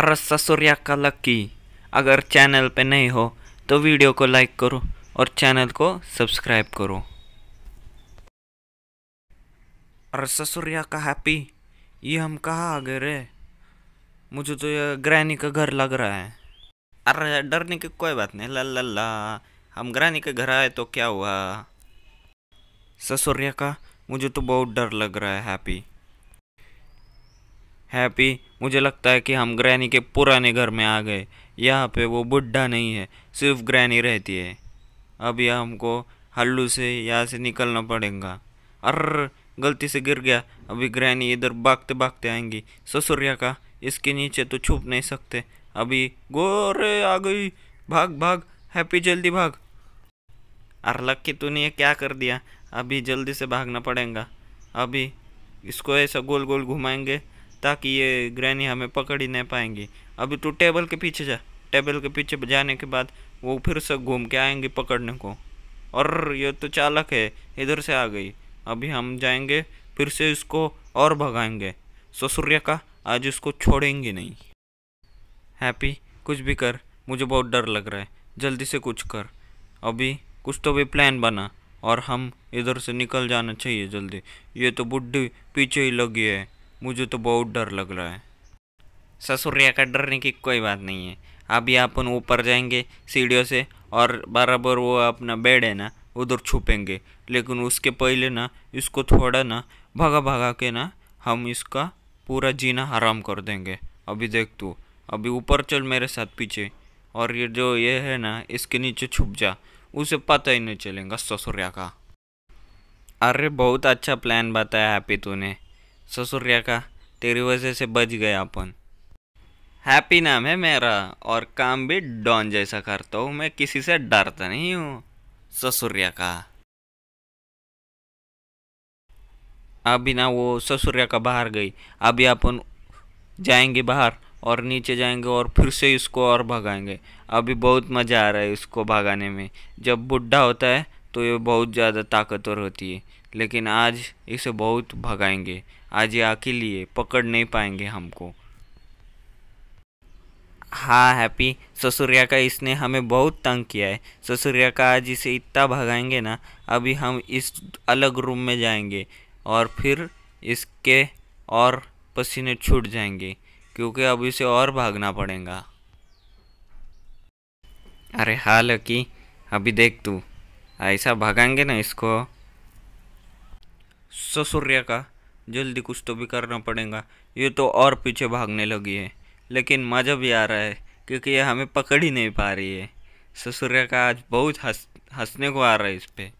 अरसा सूर्या का लक्की अगर चैनल पे नहीं हो तो वीडियो को लाइक करो और चैनल को सब्सक्राइब करो अरसा सूर्या का हैप्पी ये हम कहा आ गए रे मुझे तो ये ग्रैनी का घर लग रहा है अरे डरने की कोई बात नहीं ला ला ला हम ग्रैनी के घर आए तो क्या हुआ ससुरिया का मुझे तो बहुत डर लग रहा है हैप्पी हैप्पी मुझे लगता है कि हम ग्रैनी के पुराने घर में आ गए यहाँ पे वो बुढ़ा नहीं है सिर्फ ग्रैनी रहती है अब यह हमको हल्लू से यहाँ से निकलना पड़ेगा अर्र गलती से गिर गया अभी ग्रैनी इधर भागते भागते आएंगी ससुरिया का इसके नीचे तो छुप नहीं सकते अभी गोरे आ गई भाग भाग हैप्पी जल्दी भाग अरे लक्की तूने ये क्या कर दिया अभी जल्दी से भागना पड़ेगा अभी इसको ऐसा गोल गोल घुमाएंगे ताकि ये ग्रैनी हमें पकड़ ही नहीं पाएंगी अभी तू टेबल के पीछे जा टेबल के पीछे जाने के बाद वो फिर से घूम के आएंगे पकड़ने को और ये तो चालक है इधर से आ गई अभी हम जाएंगे फिर से इसको और भगाएंगे सूर्य का आज इसको छोड़ेंगे नहीं हैप्पी कुछ भी कर मुझे बहुत डर लग रहा है जल्दी से कुछ कर अभी कुछ तो भी प्लान बना और हम इधर से निकल जाना चाहिए जल्दी ये तो बुढ़ी पीछे ही लगी है मुझे तो बहुत डर लग रहा है ससुरिया का डरने की कोई बात नहीं है अभी अपन ऊपर जाएंगे सीढ़ियों से और बराबर वो अपना बेड है ना उधर छुपेंगे लेकिन उसके पहले ना इसको थोड़ा ना भगा भगा के ना हम इसका पूरा जीना हराम कर देंगे अभी देख तू अभी ऊपर चल मेरे साथ पीछे और ये जो ये है ना इसके नीचे छुप जा उसे पता ही नहीं चलेगा ससुरिया का अरे बहुत अच्छा प्लान बताया हैप्पी तूने ससुरिया का तेरी वजह से बच गए अपन हैप्पी नाम है मेरा और काम भी डॉन जैसा करता हूँ मैं किसी से डरता नहीं हूँ ससुरिया का अभी ना वो ससुरिया का बाहर गई अभी अपन जाएंगे बाहर और नीचे जाएंगे और फिर से इसको और भगाएंगे अभी बहुत मज़ा आ रहा है इसको भगाने में जब बुढ़ा होता है तो ये बहुत ज़्यादा ताकतवर होती है लेकिन आज इसे बहुत भगाएंगे आज ये अकेले पकड़ नहीं पाएंगे हमको हाँ हैप्पी ससुरिया का इसने हमें बहुत तंग किया है ससुरिया का आज इसे इतना भगाएंगे ना अभी हम इस अलग रूम में जाएंगे और फिर इसके और पसीने छूट जाएंगे क्योंकि अब इसे और भागना पड़ेगा अरे हाल अभी देख तू ऐसा भगाएंगे ना इसको ससुर्य का जल्दी कुछ तो भी करना पड़ेगा ये तो और पीछे भागने लगी है लेकिन मज़ा भी आ रहा है क्योंकि ये हमें पकड़ ही नहीं पा रही है ससुर्य का आज बहुत हंस हंसने को आ रहा है इस पर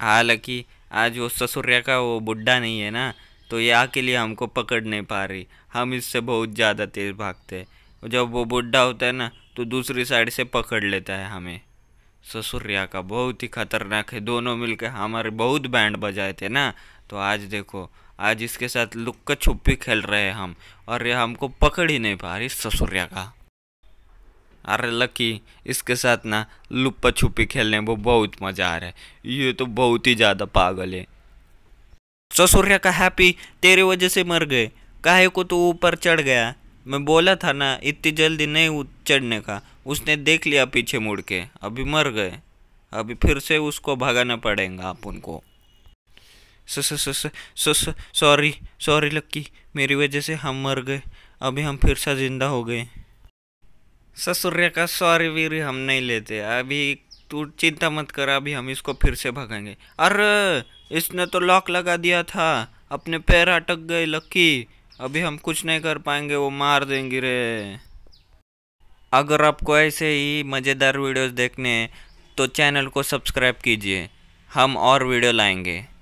हालांकि आज वो ससुर्य का वो बुढ़ा नहीं है ना तो ये आके लिए हमको पकड़ नहीं पा रही हम इससे बहुत ज़्यादा तेज़ भागते हैं जब वो बुढ़ा होता है ना तो दूसरी साइड से पकड़ लेता है हमें ससुरिया का बहुत ही खतरनाक है दोनों मिलके हमारे बहुत बैंड बजाए थे ना तो आज देखो आज इसके साथ लुक्का छुपी खेल रहे हैं हम और ये हमको पकड़ ही नहीं पा रही ससुरिया का अरे लकी इसके साथ ना लुप्पा छुपी खेलने में बहुत मज़ा आ रहा है ये तो बहुत ही ज़्यादा पागल है ससुरिया का हैप्पी तेरे वजह से मर गए काहे को तो ऊपर चढ़ गया मैं बोला था ना इतनी जल्दी नहीं चढ़ने का उसने देख लिया पीछे मुड़ के अभी मर गए अभी फिर से उसको भगाना पड़ेगा आप उनको सॉरी सॉरी लक्की मेरी वजह से हम मर गए अभी हम फिर से ज़िंदा हो गए ससुर्य का सॉरी वीर हम नहीं लेते अभी तू चिंता मत कर अभी हम इसको फिर से भगाएंगे अरे इसने तो लॉक लगा दिया था अपने पैर अटक गए लक्की अभी हम कुछ नहीं कर पाएंगे वो मार देंगे रे अगर आपको ऐसे ही मज़ेदार वीडियोस देखने हैं तो चैनल को सब्सक्राइब कीजिए हम और वीडियो लाएंगे